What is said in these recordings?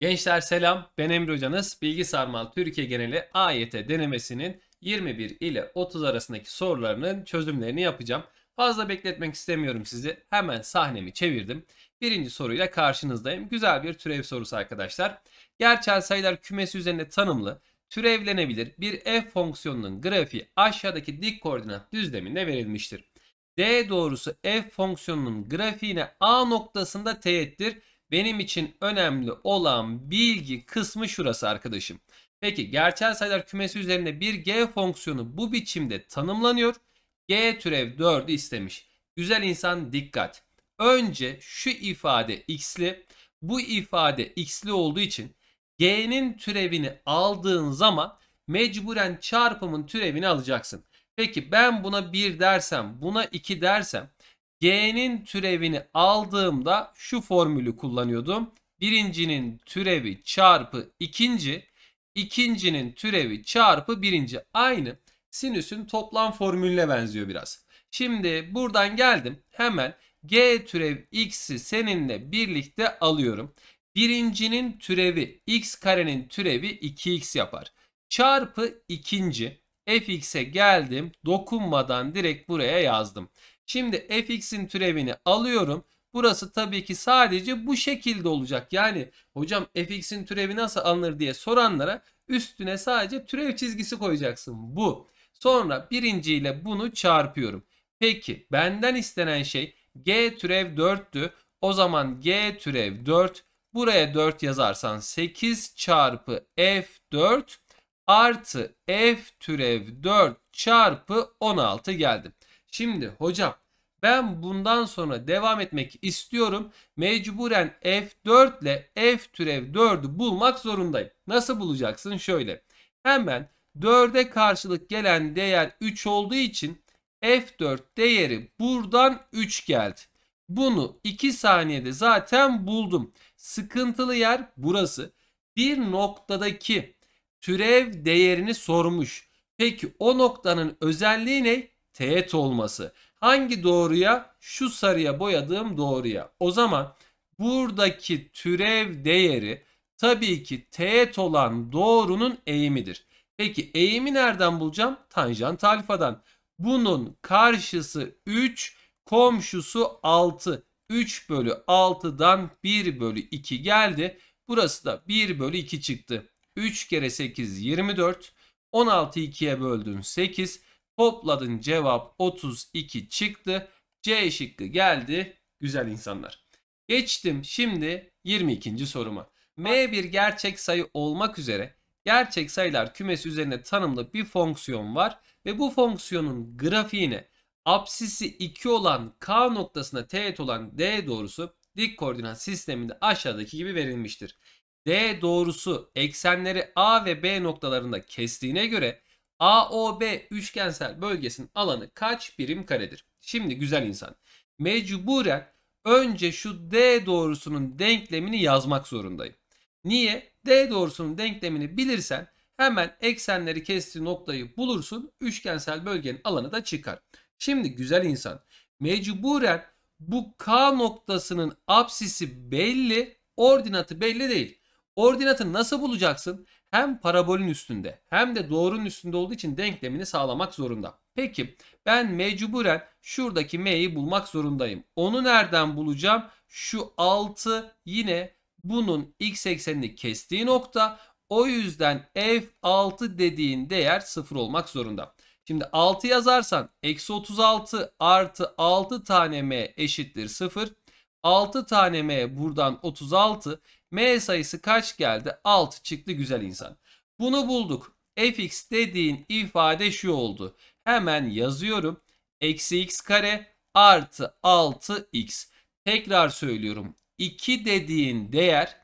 Gençler selam, ben Emre Hocanız. Bilgi Sarmal Türkiye Geneli AYT denemesinin 21 ile 30 arasındaki sorularının çözümlerini yapacağım. Fazla bekletmek istemiyorum sizi. Hemen sahnemi çevirdim. Birinci soruyla karşınızdayım. Güzel bir türev sorusu arkadaşlar. Gerçel sayılar kümesi üzerinde tanımlı, türevlenebilir bir f fonksiyonunun grafiği aşağıdaki dik koordinat düzleminde verilmiştir. D doğrusu f fonksiyonunun grafiğine A noktasında teğettir. Benim için önemli olan bilgi kısmı şurası arkadaşım. Peki gerçel sayılar kümesi üzerinde bir G fonksiyonu bu biçimde tanımlanıyor. G türev 4'ü istemiş. Güzel insan dikkat. Önce şu ifade x'li bu ifade x'li olduğu için G'nin türevini aldığın zaman mecburen çarpımın türevini alacaksın. Peki ben buna 1 dersem, buna 2 dersem g'nin türevini aldığımda şu formülü kullanıyordum. Birincinin türevi çarpı ikinci, ikincinin türevi çarpı birinci aynı sinüsün toplam formülüne benziyor biraz. Şimdi buradan geldim hemen g türev x'i seninle birlikte alıyorum. Birincinin türevi x karenin türevi 2x yapar. Çarpı ikinci fx'e geldim. Dokunmadan direkt buraya yazdım. Şimdi fx'in türevini alıyorum. Burası tabii ki sadece bu şekilde olacak. Yani hocam fx'in türevi nasıl alınır diye soranlara üstüne sadece türev çizgisi koyacaksın. Bu. Sonra birinciyle bunu çarpıyorum. Peki benden istenen şey g türev 4'tü. O zaman g türev 4. Buraya 4 yazarsan 8 çarpı f4 artı f türev 4 çarpı 16 geldi. Şimdi hocam ben bundan sonra devam etmek istiyorum. Mecburen f4 ile f türev 4'ü bulmak zorundayım. Nasıl bulacaksın? Şöyle. Hemen 4'e karşılık gelen değer 3 olduğu için f4 değeri buradan 3 geldi. Bunu 2 saniyede zaten buldum. Sıkıntılı yer burası. Bir noktadaki türev değerini sormuş. Peki o noktanın özelliği ne? Teğet olması. Hangi doğruya? Şu sarıya boyadığım doğruya. O zaman buradaki türev değeri tabii ki teğet olan doğrunun eğimidir. Peki eğimi nereden bulacağım? Tanjant alfadan. Bunun karşısı 3, komşusu 6. 3 bölü 6'dan 1 bölü 2 geldi. Burası da 1 bölü 2 çıktı. 3 kere 8 24. 16'yı 2'ye böldün 8. Topladın cevap 32 çıktı. C şıkkı geldi. Güzel insanlar. Geçtim şimdi 22. soruma. M bir gerçek sayı olmak üzere gerçek sayılar kümesi üzerine tanımlı bir fonksiyon var ve bu fonksiyonun grafiğine absisi 2 olan K noktasına teğet olan D doğrusu dik koordinat sisteminde aşağıdaki gibi verilmiştir. D doğrusu eksenleri A ve B noktalarında kestiğine göre AOB üçgensel bölgesinin alanı kaç birim karedir? Şimdi güzel insan mecburen önce şu D doğrusunun denklemini yazmak zorundayım. Niye? D doğrusunun denklemini bilirsen hemen eksenleri kestiği noktayı bulursun. Üçgensel bölgenin alanı da çıkar. Şimdi güzel insan mecburen bu K noktasının absisi belli, ordinatı belli değil. Ordinatını nasıl bulacaksın? Hem parabolün üstünde hem de doğrunun üstünde olduğu için denklemini sağlamak zorunda. Peki ben mecburen şuradaki m'yi bulmak zorundayım. Onu nereden bulacağım? Şu 6 yine bunun x eksenini kestiği nokta. O yüzden f6 dediğin değer 0 olmak zorunda. Şimdi 6 yazarsan eksi 36 artı 6 tane m eşittir 0. 6 tane m buradan 36. M sayısı kaç geldi? 6 çıktı güzel insan. Bunu bulduk. fx dediğin ifade şu oldu. Hemen yazıyorum. Eksi x kare artı 6x. Tekrar söylüyorum. 2 dediğin değer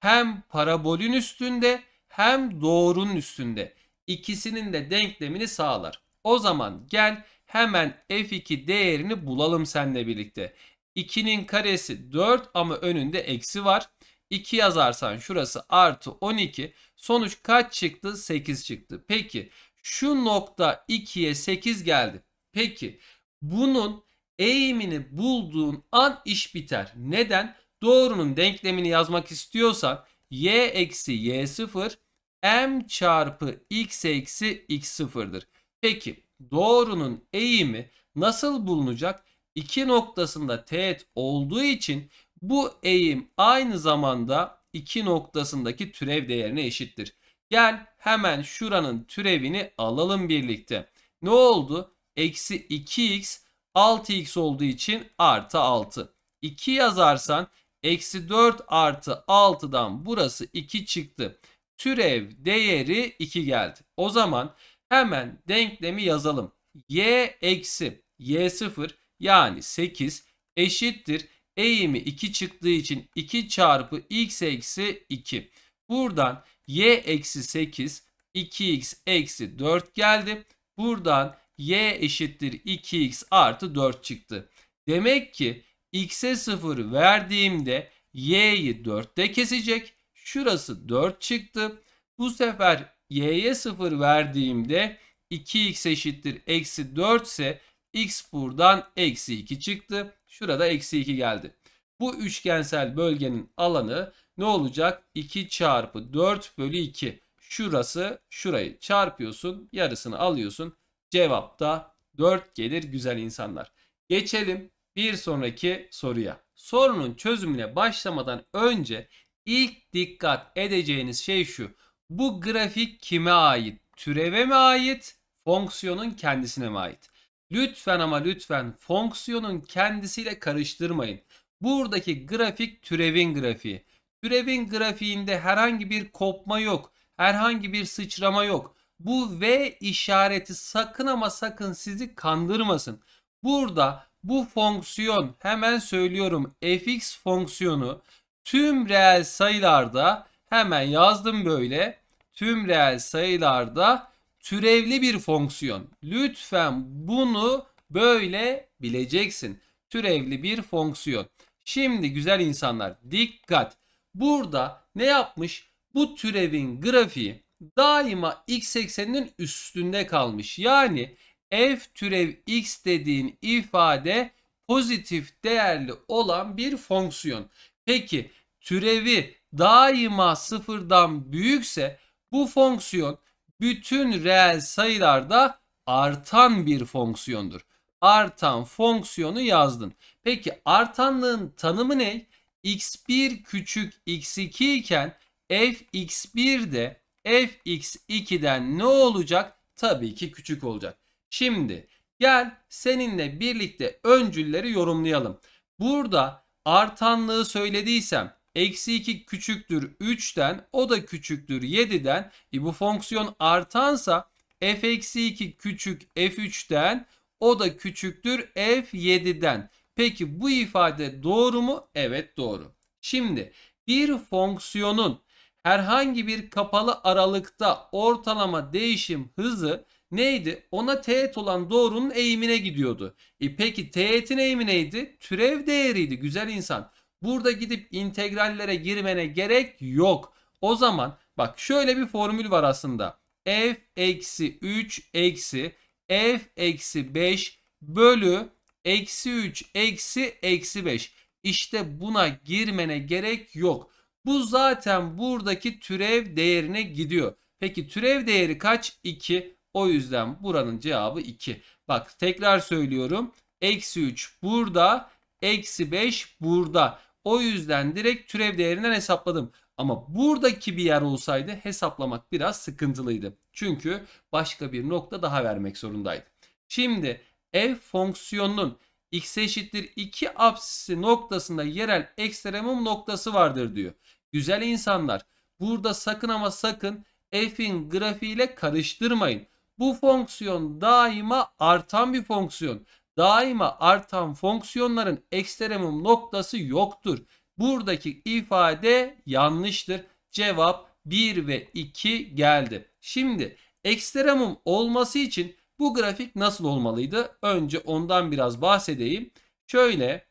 hem parabolün üstünde hem doğrunun üstünde. İkisinin de denklemini sağlar. O zaman gel hemen f2 değerini bulalım seninle birlikte. 2'nin karesi 4 ama önünde eksi var. 2 yazarsan şurası artı 12. Sonuç kaç çıktı? 8 çıktı. Peki şu nokta 2'ye 8 geldi. Peki bunun eğimini bulduğun an iş biter. Neden? Doğrunun denklemini yazmak istiyorsan y eksi y sıfır m çarpı x eksi x sıfırdır. Peki doğrunun eğimi nasıl bulunacak? İki noktasında teğet olduğu için bu eğim aynı zamanda 2 noktasındaki türev değerine eşittir. Gel hemen şuranın türevini alalım birlikte. Ne oldu? Eksi 2x 6x olduğu için artı 6. 2 yazarsan eksi 4 artı 6'dan burası 2 çıktı. Türev değeri 2 geldi. O zaman hemen denklemi yazalım. y eksi y0 yani 8 eşittir eğimi 2 çıktığı için 2 çarpı x eksi 2. Buradan y eksi 8 2x eksi 4 geldi. Buradan y eşittir 2x artı 4 çıktı. Demek ki x'e 0 verdiğimde y'yi 4'te kesecek. Şurası 4 çıktı. Bu sefer y'ye 0 verdiğimde 2x eşittir eksi 4 ise X buradan eksi 2 çıktı. Şurada eksi 2 geldi. Bu üçgensel bölgenin alanı ne olacak? 2 çarpı 4 bölü 2. Şurası şurayı çarpıyorsun. Yarısını alıyorsun. Cevap da 4 gelir güzel insanlar. Geçelim bir sonraki soruya. Sorunun çözümüne başlamadan önce ilk dikkat edeceğiniz şey şu. Bu grafik kime ait? Türeve mi ait? Fonksiyonun kendisine mi ait? Lütfen ama lütfen fonksiyonun kendisiyle karıştırmayın. Buradaki grafik türevin grafiği. Türevin grafiğinde herhangi bir kopma yok. Herhangi bir sıçrama yok. Bu V işareti sakın ama sakın sizi kandırmasın. Burada bu fonksiyon hemen söylüyorum fx fonksiyonu tüm reel sayılarda hemen yazdım böyle. Tüm reel sayılarda türevli bir fonksiyon. Lütfen bunu böyle bileceksin. Türevli bir fonksiyon. Şimdi güzel insanlar dikkat. Burada ne yapmış? Bu türevin grafiği daima x ekseninin üstünde kalmış. Yani f türev x dediğin ifade pozitif değerli olan bir fonksiyon. Peki türevi daima sıfırdan büyükse bu fonksiyon bütün reel sayılarda artan bir fonksiyondur. Artan fonksiyonu yazdın. Peki artanlığın tanımı ne? x1 küçük x2 iken fx1 de fx2'den ne olacak? Tabii ki küçük olacak. Şimdi gel seninle birlikte öncülleri yorumlayalım. Burada artanlığı söylediysem Eksi 2 küçüktür 3'ten o da küçüktür 7'den. E bu fonksiyon artansa f eksi 2 küçük f3'ten o da küçüktür f7'den. Peki bu ifade doğru mu? Evet doğru. Şimdi bir fonksiyonun herhangi bir kapalı aralıkta ortalama değişim hızı neydi? Ona teğet olan doğrunun eğimine gidiyordu. E peki teğetin eğimi neydi? Türev değeriydi güzel insan. Burada gidip integrallere girmene gerek yok. O zaman bak şöyle bir formül var aslında. f eksi 3 eksi f eksi 5 bölü eksi 3 eksi eksi 5. İşte buna girmene gerek yok. Bu zaten buradaki türev değerine gidiyor. Peki türev değeri kaç? 2. O yüzden buranın cevabı 2. Bak tekrar söylüyorum. Eksi 3 burada. Eksi 5 burada. O yüzden direkt türev değerinden hesapladım. Ama buradaki bir yer olsaydı hesaplamak biraz sıkıntılıydı. Çünkü başka bir nokta daha vermek zorundaydı. Şimdi f e fonksiyonunun x eşittir 2 apsisi noktasında yerel ekstremum noktası vardır diyor. Güzel insanlar burada sakın ama sakın f'in grafiğiyle karıştırmayın. Bu fonksiyon daima artan bir fonksiyon daima artan fonksiyonların ekstremum noktası yoktur. Buradaki ifade yanlıştır. Cevap 1 ve 2 geldi. Şimdi ekstremum olması için bu grafik nasıl olmalıydı? Önce ondan biraz bahsedeyim. Şöyle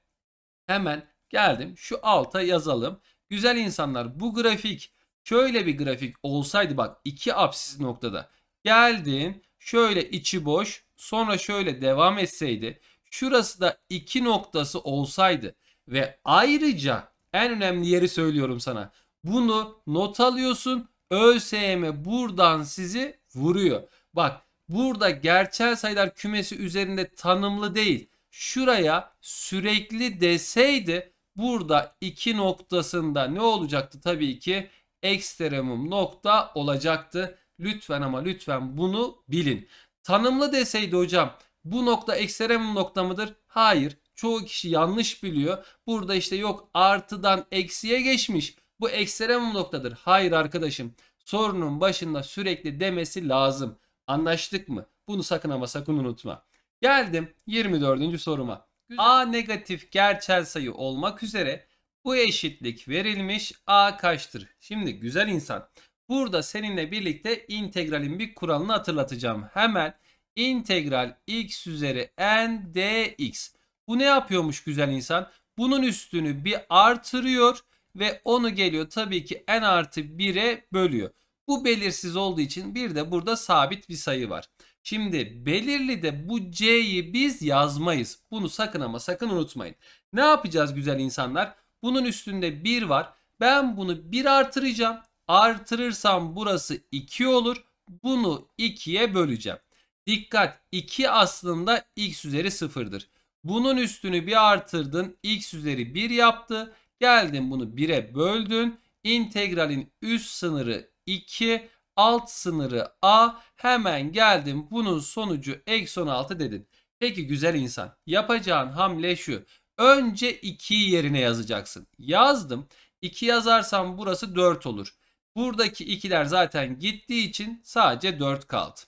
hemen geldim şu alta yazalım. Güzel insanlar bu grafik şöyle bir grafik olsaydı bak iki apsis noktada. Geldin şöyle içi boş sonra şöyle devam etseydi şurası da iki noktası olsaydı ve ayrıca en önemli yeri söylüyorum sana. Bunu not alıyorsun. ÖSYM buradan sizi vuruyor. Bak burada gerçel sayılar kümesi üzerinde tanımlı değil. Şuraya sürekli deseydi burada iki noktasında ne olacaktı? Tabii ki ekstremum nokta olacaktı. Lütfen ama lütfen bunu bilin. Tanımlı deseydi hocam bu nokta ekstremum nokta mıdır? Hayır. Çoğu kişi yanlış biliyor. Burada işte yok artıdan eksiye geçmiş. Bu ekstremum noktadır. Hayır arkadaşım. Sorunun başında sürekli demesi lazım. Anlaştık mı? Bunu sakın ama sakın unutma. Geldim 24. soruma. A negatif gerçel sayı olmak üzere bu eşitlik verilmiş A kaçtır? Şimdi güzel insan Burada seninle birlikte integralin bir kuralını hatırlatacağım. Hemen integral x üzeri n dx. Bu ne yapıyormuş güzel insan? Bunun üstünü bir artırıyor ve onu geliyor tabii ki n artı 1'e bölüyor. Bu belirsiz olduğu için bir de burada sabit bir sayı var. Şimdi belirli de bu c'yi biz yazmayız. Bunu sakın ama sakın unutmayın. Ne yapacağız güzel insanlar? Bunun üstünde 1 var. Ben bunu 1 artıracağım. Artırırsam burası 2 olur. Bunu 2'ye böleceğim. Dikkat 2 aslında x üzeri 0'dır. Bunun üstünü bir artırdın. x üzeri 1 yaptı. Geldin bunu 1'e böldün. İntegralin üst sınırı 2, alt sınırı a. Hemen geldim bunun sonucu eksi 16 dedin. Peki güzel insan yapacağın hamle şu. Önce 2'yi yerine yazacaksın. Yazdım. 2 yazarsam burası 4 olur. Buradaki 2'ler zaten gittiği için sadece 4 kaldı.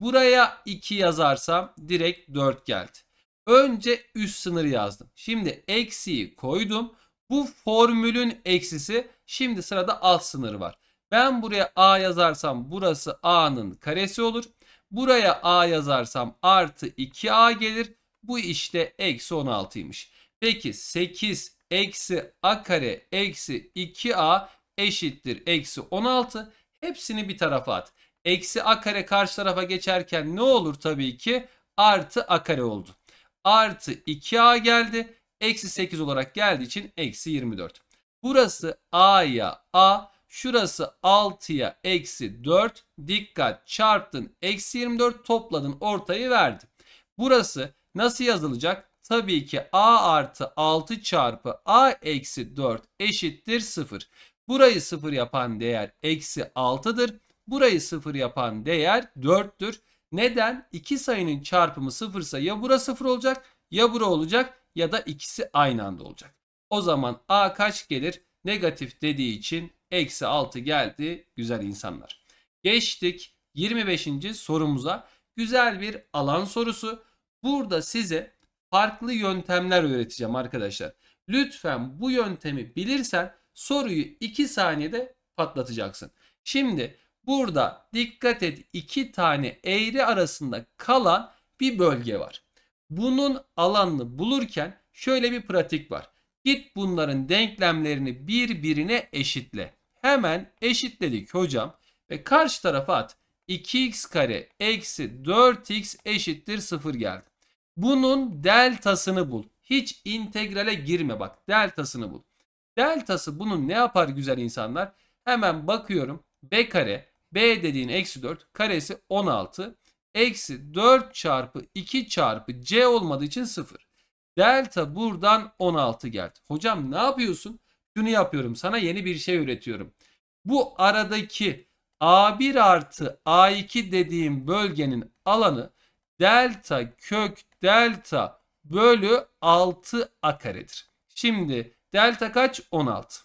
Buraya 2 yazarsam direkt 4 geldi. Önce üst sınır yazdım. Şimdi eksiyi koydum. Bu formülün eksisi. Şimdi sırada alt sınırı var. Ben buraya a yazarsam burası a'nın karesi olur. Buraya a yazarsam artı 2a gelir. Bu işte eksi 16'ymış. Peki 8 eksi a kare eksi 2a eşittir eksi 16. Hepsini bir tarafa at. Eksi a kare karşı tarafa geçerken ne olur tabii ki? Artı a kare oldu. Artı 2a geldi. Eksi 8 olarak geldiği için eksi 24. Burası a'ya a. Şurası 6'ya eksi 4. Dikkat çarptın. Eksi 24 topladın ortayı verdi. Burası nasıl yazılacak? Tabii ki a artı 6 çarpı a eksi 4 eşittir 0. Burayı 0 yapan değer eksi 6'dır. Burayı 0 yapan değer 4'tür. Neden? İki sayının çarpımı 0 ise ya bura 0 olacak ya bura olacak ya da ikisi aynı anda olacak. O zaman A kaç gelir? Negatif dediği için eksi 6 geldi güzel insanlar. Geçtik 25. sorumuza. Güzel bir alan sorusu. Burada size farklı yöntemler öğreteceğim arkadaşlar. Lütfen bu yöntemi bilirsen soruyu 2 saniyede patlatacaksın. Şimdi burada dikkat et 2 tane eğri arasında kalan bir bölge var. Bunun alanını bulurken şöyle bir pratik var. Git bunların denklemlerini birbirine eşitle. Hemen eşitledik hocam ve karşı tarafa at. 2x kare eksi 4x eşittir 0 geldi. Bunun deltasını bul. Hiç integrale girme bak deltasını bul. Deltası bunun ne yapar güzel insanlar? Hemen bakıyorum. B kare. B dediğin eksi 4. Karesi 16. Eksi 4 çarpı 2 çarpı C olmadığı için 0. Delta buradan 16 geldi. Hocam ne yapıyorsun? Şunu yapıyorum. Sana yeni bir şey üretiyorum. Bu aradaki A1 artı A2 dediğim bölgenin alanı delta kök delta bölü 6 a karedir. Şimdi Delta kaç? 16.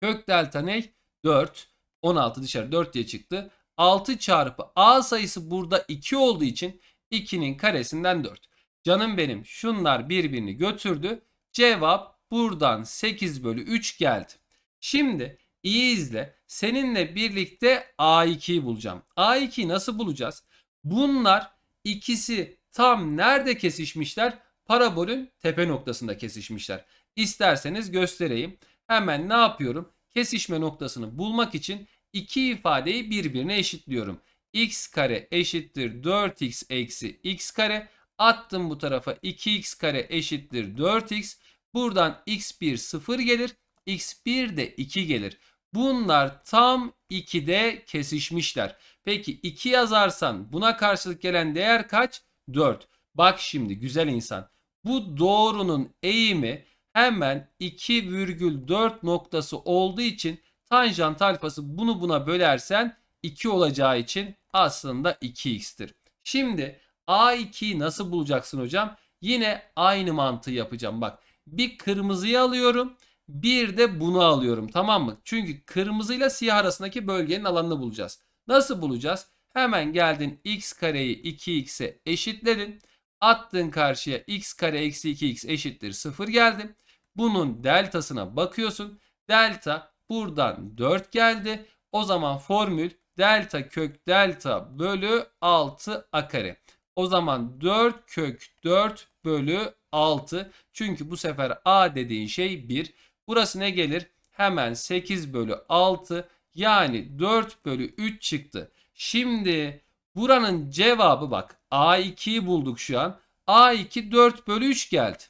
Kök delta ne? 4. 16 dışarı 4 diye çıktı. 6 çarpı A sayısı burada 2 olduğu için 2'nin karesinden 4. Canım benim şunlar birbirini götürdü. Cevap buradan 8 bölü 3 geldi. Şimdi iyi izle. Seninle birlikte A2'yi bulacağım. A2'yi nasıl bulacağız? Bunlar ikisi tam nerede kesişmişler? parabolün tepe noktasında kesişmişler. İsterseniz göstereyim. Hemen ne yapıyorum? Kesişme noktasını bulmak için iki ifadeyi birbirine eşitliyorum. x kare eşittir 4x eksi x kare. Attım bu tarafa 2x kare eşittir 4x. Buradan x1 0 gelir. x1 de 2 gelir. Bunlar tam 2'de kesişmişler. Peki 2 yazarsan buna karşılık gelen değer kaç? 4. Bak şimdi güzel insan. Bu doğrunun eğimi hemen 2,4 noktası olduğu için tanjant alfası bunu buna bölersen 2 olacağı için aslında 2x'tir. Şimdi A2'yi nasıl bulacaksın hocam? Yine aynı mantığı yapacağım. Bak bir kırmızıyı alıyorum bir de bunu alıyorum tamam mı? Çünkü kırmızıyla siyah arasındaki bölgenin alanını bulacağız. Nasıl bulacağız? Hemen geldin x kareyi 2x'e eşitledin. Attın karşıya x kare eksi 2x eşittir 0 geldi. Bunun deltasına bakıyorsun. Delta buradan 4 geldi. O zaman formül delta kök delta bölü 6 a kare. O zaman 4 kök 4 bölü 6. Çünkü bu sefer a dediğin şey 1. Burası ne gelir? Hemen 8 bölü 6 yani 4 bölü 3 çıktı. Şimdi Buranın cevabı bak A2'yi bulduk şu an. A2 4 bölü 3 geldi.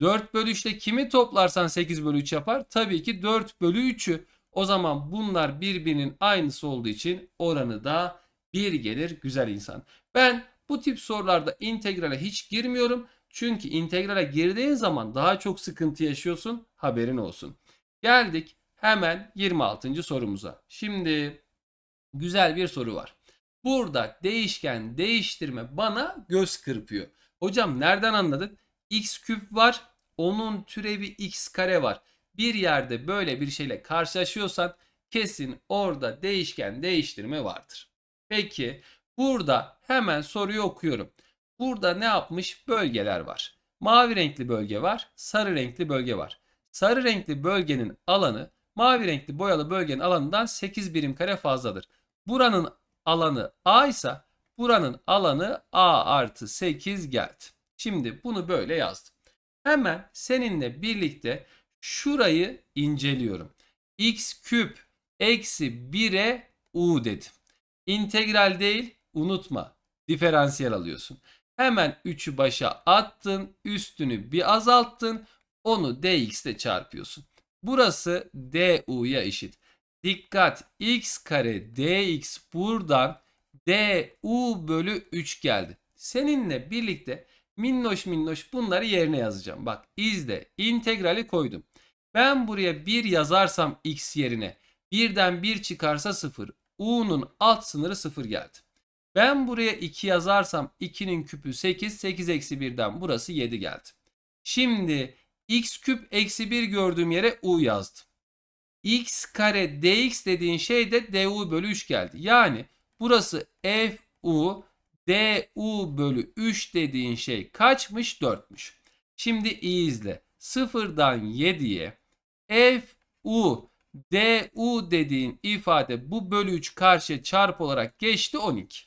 4 bölü 3'te kimi toplarsan 8 bölü 3 yapar. Tabii ki 4 bölü 3'ü. O zaman bunlar birbirinin aynısı olduğu için oranı da 1 gelir güzel insan. Ben bu tip sorularda integrale hiç girmiyorum. Çünkü integrale girdiğin zaman daha çok sıkıntı yaşıyorsun haberin olsun. Geldik hemen 26. sorumuza. Şimdi güzel bir soru var. Burada değişken değiştirme bana göz kırpıyor. Hocam nereden anladık? X küp var. Onun türevi x kare var. Bir yerde böyle bir şeyle karşılaşıyorsan kesin orada değişken değiştirme vardır. Peki burada hemen soruyu okuyorum. Burada ne yapmış? Bölgeler var. Mavi renkli bölge var, sarı renkli bölge var. Sarı renkli bölgenin alanı mavi renkli boyalı bölgenin alanından 8 birim kare fazladır. Buranın alanı A ise buranın alanı A artı 8 geldi. Şimdi bunu böyle yazdım. Hemen seninle birlikte şurayı inceliyorum. x küp eksi 1'e u dedim. İntegral değil unutma diferansiyel alıyorsun. Hemen 3'ü başa attın üstünü bir azalttın onu dx'te çarpıyorsun. Burası du'ya eşit. Dikkat x kare dx buradan du bölü 3 geldi. Seninle birlikte minnoş minnoş bunları yerine yazacağım. Bak izle integrali koydum. Ben buraya 1 yazarsam x yerine birden 1 çıkarsa 0. u'nun alt sınırı 0 geldi. Ben buraya 2 yazarsam 2'nin küpü 8. 8 eksi 1'den burası 7 geldi. Şimdi x küp eksi 1 gördüğüm yere u yazdım x kare dx dediğin şey de du bölü 3 geldi. Yani burası fu du bölü 3 dediğin şey kaçmış? 4'müş. Şimdi iyi izle. 0'dan 7'ye fu du dediğin ifade bu bölü 3 karşıya çarp olarak geçti 12.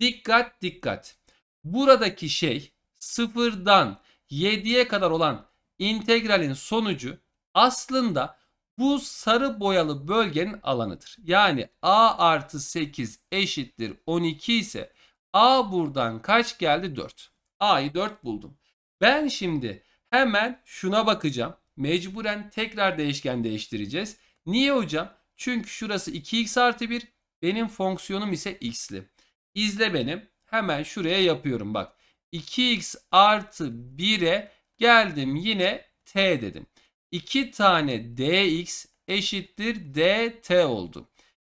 Dikkat dikkat. Buradaki şey 0'dan 7'ye kadar olan integralin sonucu aslında bu sarı boyalı bölgenin alanıdır. Yani A artı 8 eşittir 12 ise A buradan kaç geldi? 4. A'yı 4 buldum. Ben şimdi hemen şuna bakacağım. Mecburen tekrar değişken değiştireceğiz. Niye hocam? Çünkü şurası 2x artı 1. Benim fonksiyonum ise x'li. İzle benim. Hemen şuraya yapıyorum bak. 2x artı 1'e geldim yine t dedim. 2 tane dx eşittir dt oldu.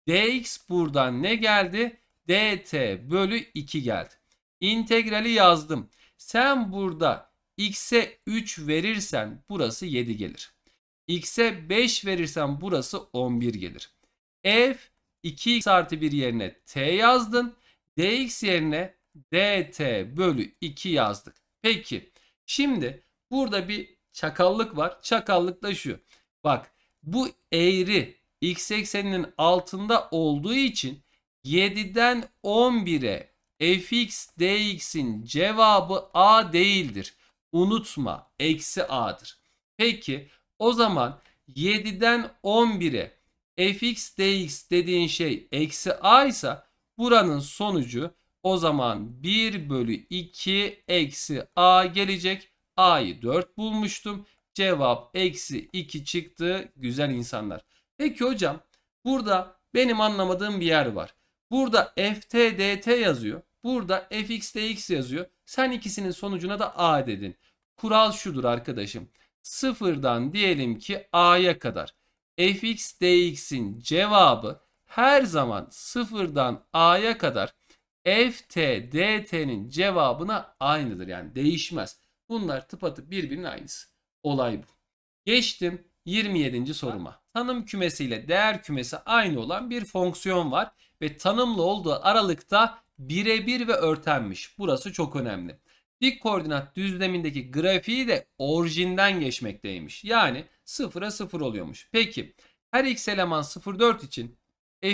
dx buradan ne geldi? dt bölü 2 geldi. İntegrali yazdım. Sen burada x'e 3 verirsen burası 7 gelir. x'e 5 verirsen burası 11 gelir. f 2x artı 1 yerine t yazdın. dx yerine dt bölü 2 yazdık. Peki şimdi burada bir Çakallık var. Çakallık da şu. Bak bu eğri x ekseninin altında olduğu için 7'den 11'e fx dx'in cevabı a değildir. Unutma eksi a'dır. Peki o zaman 7'den 11'e fx dx dediğin şey eksi a ise buranın sonucu o zaman 1 bölü 2 eksi a gelecek. A'yı 4 bulmuştum. Cevap eksi 2 çıktı. Güzel insanlar. Peki hocam burada benim anlamadığım bir yer var. Burada FTDT yazıyor. Burada FXDX yazıyor. Sen ikisinin sonucuna da A dedin. Kural şudur arkadaşım. Sıfırdan diyelim ki A'ya kadar. FXDX'in cevabı her zaman sıfırdan A'ya kadar FTDT'nin cevabına aynıdır. Yani değişmez. Bunlar tıpatıp birbirinin aynısı. Olay bu. Geçtim 27. soruma. Tanım kümesiyle değer kümesi aynı olan bir fonksiyon var ve tanımlı olduğu aralıkta birebir ve örtenmiş. Burası çok önemli. Dik koordinat düzlemindeki grafiği de orijinden geçmekteymiş. Yani 0'a 0 oluyormuş. Peki her x eleman 0,4 için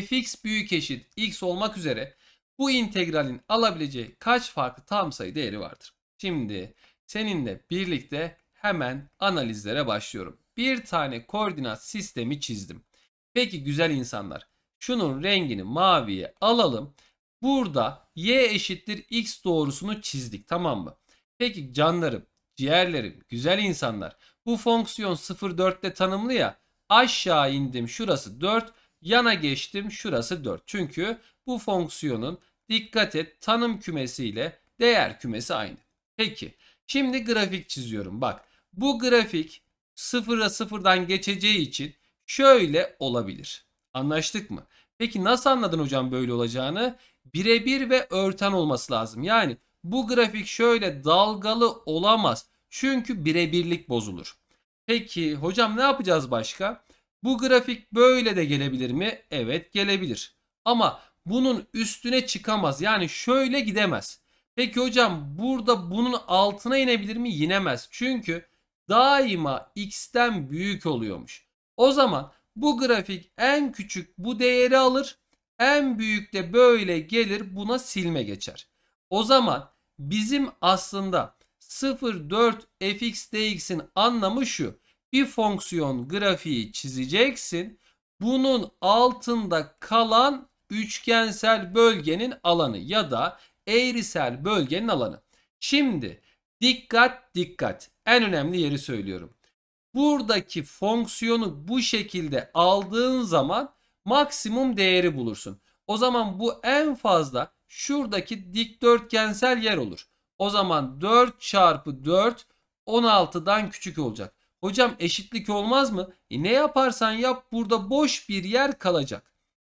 fx büyük eşit x olmak üzere bu integralin alabileceği kaç farklı tam sayı değeri vardır? Şimdi seninle birlikte hemen analizlere başlıyorum. Bir tane koordinat sistemi çizdim. Peki güzel insanlar şunun rengini maviye alalım. Burada y eşittir x doğrusunu çizdik tamam mı? Peki canlarım, ciğerlerim, güzel insanlar bu fonksiyon 0,4'te tanımlı ya aşağı indim şurası 4 yana geçtim şurası 4. Çünkü bu fonksiyonun dikkat et tanım kümesi ile değer kümesi aynı. Peki Şimdi grafik çiziyorum. Bak bu grafik sıfıra sıfırdan geçeceği için şöyle olabilir. Anlaştık mı? Peki nasıl anladın hocam böyle olacağını? Birebir ve örten olması lazım. Yani bu grafik şöyle dalgalı olamaz. Çünkü birebirlik bozulur. Peki hocam ne yapacağız başka? Bu grafik böyle de gelebilir mi? Evet gelebilir. Ama bunun üstüne çıkamaz. Yani şöyle gidemez. Peki hocam burada bunun altına inebilir mi? Yinemez. Çünkü daima x'ten büyük oluyormuş. O zaman bu grafik en küçük bu değeri alır. En büyük de böyle gelir buna silme geçer. O zaman bizim aslında 04 fx dx'in anlamı şu. Bir fonksiyon grafiği çizeceksin. Bunun altında kalan üçgensel bölgenin alanı ya da eğrisel bölgenin alanı. Şimdi dikkat dikkat en önemli yeri söylüyorum. Buradaki fonksiyonu bu şekilde aldığın zaman maksimum değeri bulursun. O zaman bu en fazla şuradaki dikdörtgensel yer olur. O zaman 4 çarpı 4 16'dan küçük olacak. Hocam eşitlik olmaz mı? E ne yaparsan yap burada boş bir yer kalacak.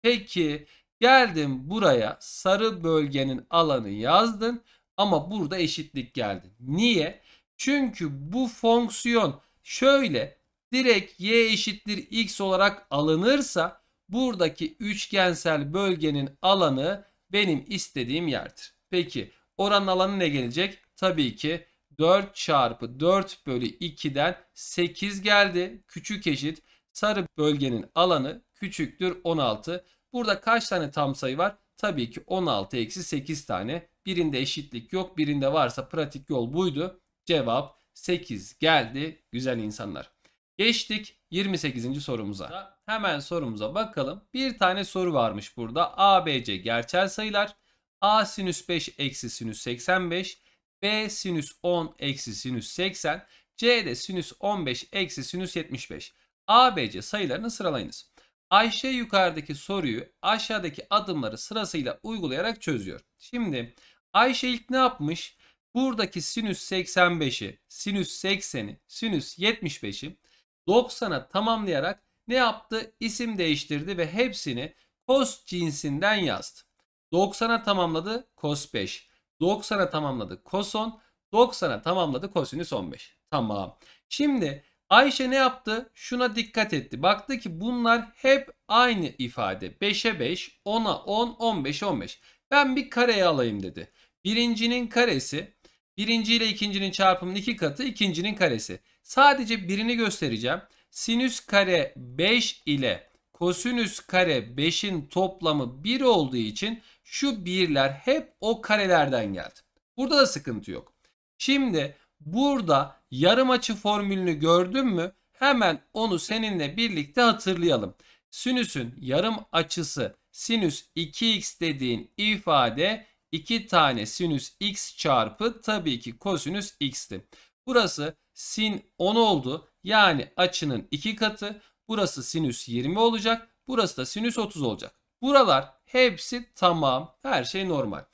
Peki Geldim buraya sarı bölgenin alanı yazdın ama burada eşitlik geldi. Niye? Çünkü bu fonksiyon şöyle direkt y eşittir x olarak alınırsa buradaki üçgensel bölgenin alanı benim istediğim yerdir. Peki oranın alanı ne gelecek? Tabii ki 4 çarpı 4 bölü 2'den 8 geldi. Küçük eşit sarı bölgenin alanı küçüktür 16. Burada kaç tane tam sayı var? Tabii ki 16 eksi 8 tane. Birinde eşitlik yok. Birinde varsa pratik yol buydu. Cevap 8 geldi. Güzel insanlar. Geçtik 28. sorumuza. Hemen sorumuza bakalım. Bir tane soru varmış burada. A, B, C gerçel sayılar. A sinüs 5 eksi sinüs 85. B sinüs 10 eksi sinüs 80. C de sinüs 15 eksi sinüs 75. A, B, C sayılarını sıralayınız. Ayşe yukarıdaki soruyu aşağıdaki adımları sırasıyla uygulayarak çözüyor. Şimdi Ayşe ilk ne yapmış? Buradaki sinüs 85'i, sinüs 80'i, sinüs 75'i 90'a tamamlayarak ne yaptı? İsim değiştirdi ve hepsini cos cinsinden yazdı. 90'a tamamladı cos 5. 90'a tamamladı cos 10. 90'a tamamladı kosinüs 15. Tamam. Şimdi Ayşe ne yaptı? Şuna dikkat etti. Baktı ki bunlar hep aynı ifade. 5'e 5, 10'a 10, 15'e 15. Ben bir kareyi alayım dedi. Birincinin karesi, birinci ile ikincinin çarpımının iki katı, ikincinin karesi. Sadece birini göstereceğim. Sinüs kare 5 ile kosinüs kare 5'in toplamı 1 olduğu için şu birler hep o karelerden geldi. Burada da sıkıntı yok. Şimdi Burada yarım açı formülünü gördün mü? Hemen onu seninle birlikte hatırlayalım. Sinüsün yarım açısı sinüs 2x dediğin ifade 2 tane sinüs x çarpı tabii ki kosinüs x'ti. Burası sin 10 oldu. Yani açının 2 katı. Burası sinüs 20 olacak. Burası da sinüs 30 olacak. Buralar hepsi tamam. Her şey normal.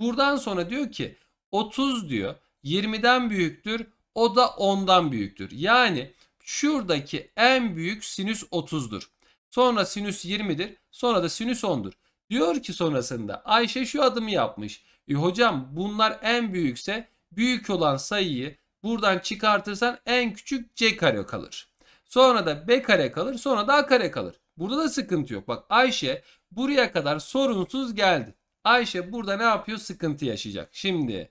Buradan sonra diyor ki 30 diyor. 20'den büyüktür. O da 10'dan büyüktür. Yani şuradaki en büyük sinüs 30'dur. Sonra sinüs 20'dir. Sonra da sinüs 10'dur. Diyor ki sonrasında Ayşe şu adımı yapmış. E hocam bunlar en büyükse büyük olan sayıyı buradan çıkartırsan en küçük c kare kalır. Sonra da b kare kalır sonra da a kare kalır. Burada da sıkıntı yok. Bak Ayşe buraya kadar sorunsuz geldi. Ayşe burada ne yapıyor? Sıkıntı yaşayacak. Şimdi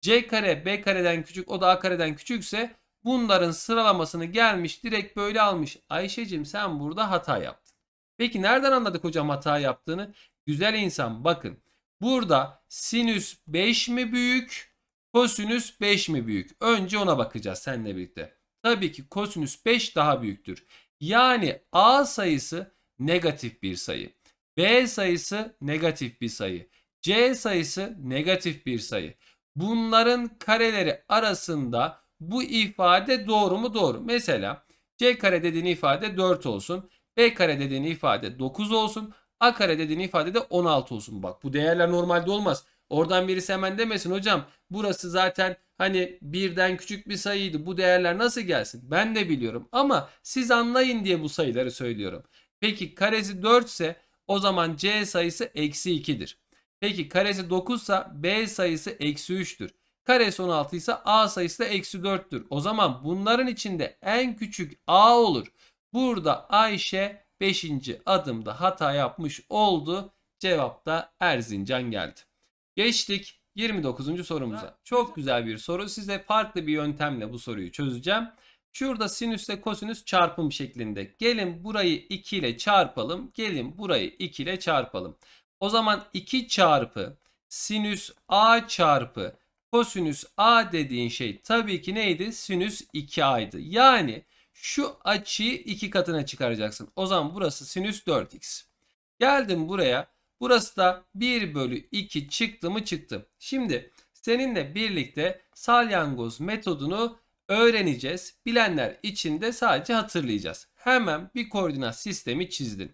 C kare B kareden küçük o da A kareden küçükse bunların sıralamasını gelmiş direkt böyle almış. Ayşe'cim sen burada hata yaptın. Peki nereden anladık hocam hata yaptığını? Güzel insan bakın. Burada sinüs 5 mi büyük? Kosinüs 5 mi büyük? Önce ona bakacağız seninle birlikte. Tabii ki kosinüs 5 daha büyüktür. Yani A sayısı negatif bir sayı. B sayısı negatif bir sayı. C sayısı negatif bir sayı bunların kareleri arasında bu ifade doğru mu? Doğru. Mesela C kare dediğin ifade 4 olsun. B kare dediğin ifade 9 olsun. A kare dediğin ifade de 16 olsun. Bak bu değerler normalde olmaz. Oradan birisi hemen demesin hocam burası zaten hani birden küçük bir sayıydı bu değerler nasıl gelsin? Ben de biliyorum ama siz anlayın diye bu sayıları söylüyorum. Peki karesi 4 ise o zaman C sayısı eksi 2'dir. Peki karesi 9 ise B sayısı eksi 3'tür. Karesi 16 ise A sayısı da eksi 4'tür. O zaman bunların içinde en küçük A olur. Burada Ayşe 5. adımda hata yapmış oldu. Cevapta Erzincan geldi. Geçtik 29. sorumuza. Çok güzel bir soru. Size farklı bir yöntemle bu soruyu çözeceğim. Şurada sinüsle kosinüs çarpım şeklinde. Gelin burayı 2 ile çarpalım. Gelin burayı 2 ile çarpalım. O zaman 2 çarpı sinüs a çarpı kosinüs a dediğin şey tabii ki neydi? Sinüs 2a'ydı. Yani şu açıyı 2 katına çıkaracaksın. O zaman burası sinüs 4x. Geldim buraya. Burası da 1 bölü 2 çıktı mı çıktı. Şimdi seninle birlikte salyangoz metodunu öğreneceğiz. Bilenler için de sadece hatırlayacağız. Hemen bir koordinat sistemi çizdim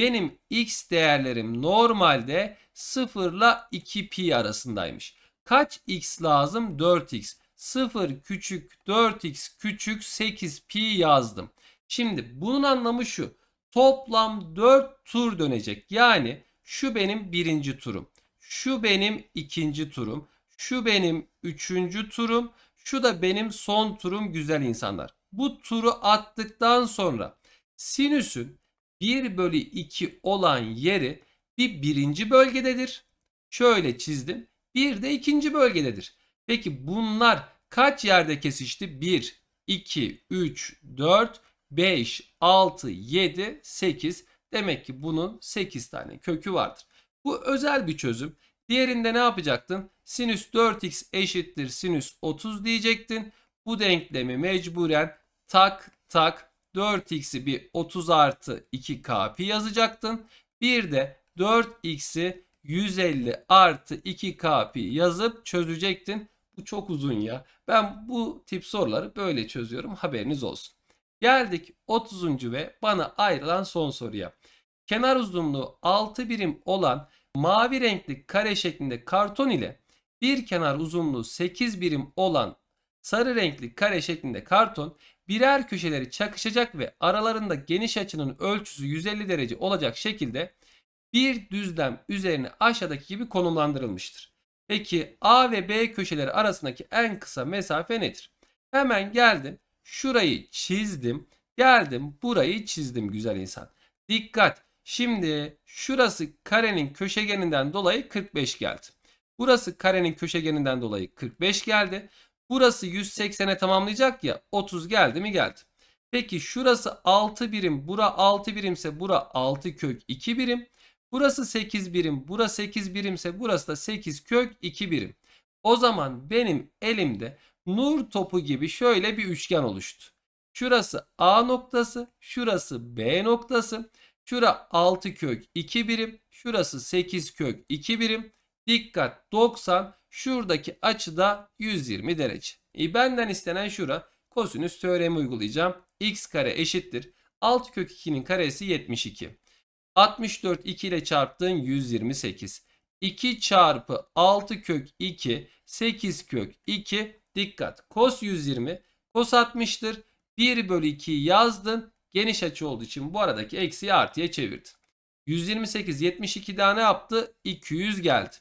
benim x değerlerim normalde 0 ile 2pi arasındaymış. Kaç x lazım? 4x. 0 küçük 4x küçük 8pi yazdım. Şimdi bunun anlamı şu. Toplam 4 tur dönecek. Yani şu benim birinci turum. Şu benim ikinci turum. Şu benim üçüncü turum. Şu da benim son turum güzel insanlar. Bu turu attıktan sonra sinüsün 1 bölü 2 olan yeri bir birinci bölgededir. Şöyle çizdim. Bir de ikinci bölgededir. Peki bunlar kaç yerde kesişti? 1, 2, 3, 4, 5, 6, 7, 8. Demek ki bunun 8 tane kökü vardır. Bu özel bir çözüm. Diğerinde ne yapacaktın? Sinüs 4x eşittir sinüs 30 diyecektin. Bu denklemi mecburen tak tak 4x'i bir 30 artı 2k pi yazacaktın. Bir de 4x'i 150 artı 2k pi yazıp çözecektin. Bu çok uzun ya. Ben bu tip soruları böyle çözüyorum haberiniz olsun. Geldik 30. ve bana ayrılan son soruya. Kenar uzunluğu 6 birim olan mavi renkli kare şeklinde karton ile bir kenar uzunluğu 8 birim olan sarı renkli kare şeklinde karton birer köşeleri çakışacak ve aralarında geniş açının ölçüsü 150 derece olacak şekilde bir düzlem üzerine aşağıdaki gibi konumlandırılmıştır. Peki A ve B köşeleri arasındaki en kısa mesafe nedir? Hemen geldim. Şurayı çizdim. Geldim burayı çizdim güzel insan. Dikkat. Şimdi şurası karenin köşegeninden dolayı 45 geldi. Burası karenin köşegeninden dolayı 45 geldi. Burası 180'e tamamlayacak ya 30 geldi mi geldi. Peki şurası 6 birim bura 6 birimse bura 6 kök 2 birim. Burası 8 birim bura 8 birimse burası da 8 kök 2 birim. O zaman benim elimde nur topu gibi şöyle bir üçgen oluştu. Şurası A noktası, şurası B noktası, şura 6 kök 2 birim, şurası 8 kök 2 birim. Dikkat 90 Şuradaki açı da 120 derece. E benden istenen şura kosinüs teoremi uygulayacağım. x kare eşittir. 6 kök 2'nin karesi 72. 64 2 ile çarptığın 128. 2 çarpı 6 kök 2 8 kök 2 dikkat. Kos 120 kos 60'tır. 1 bölü 2'yi yazdın. Geniş açı olduğu için bu aradaki eksiyi artıya çevirdin. 128 72 daha ne yaptı? 200 geldi.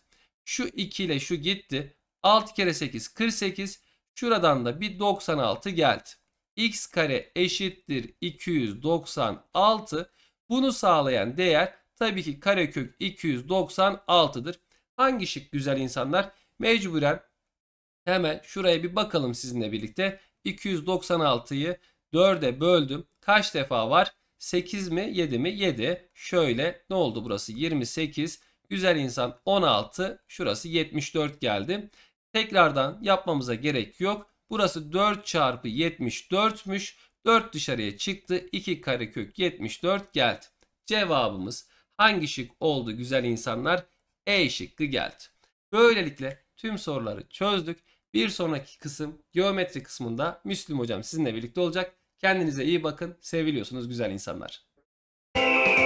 Şu 2 ile şu gitti. 6 kere 8 48. Şuradan da bir 96 geldi. X kare eşittir 296. Bunu sağlayan değer tabii ki karekök 296'dır. Hangi şık güzel insanlar? Mecburen hemen şuraya bir bakalım sizinle birlikte. 296'yı 4'e böldüm. Kaç defa var? 8 mi 7 mi? 7. Şöyle ne oldu burası? 28. Güzel insan 16. Şurası 74 geldi. Tekrardan yapmamıza gerek yok. Burası 4 çarpı 74'müş. 4 dışarıya çıktı. 2 karekök 74 geldi. Cevabımız hangi şık oldu güzel insanlar? E şıkkı geldi. Böylelikle tüm soruları çözdük. Bir sonraki kısım geometri kısmında Müslüm hocam sizinle birlikte olacak. Kendinize iyi bakın. Seviliyorsunuz güzel insanlar.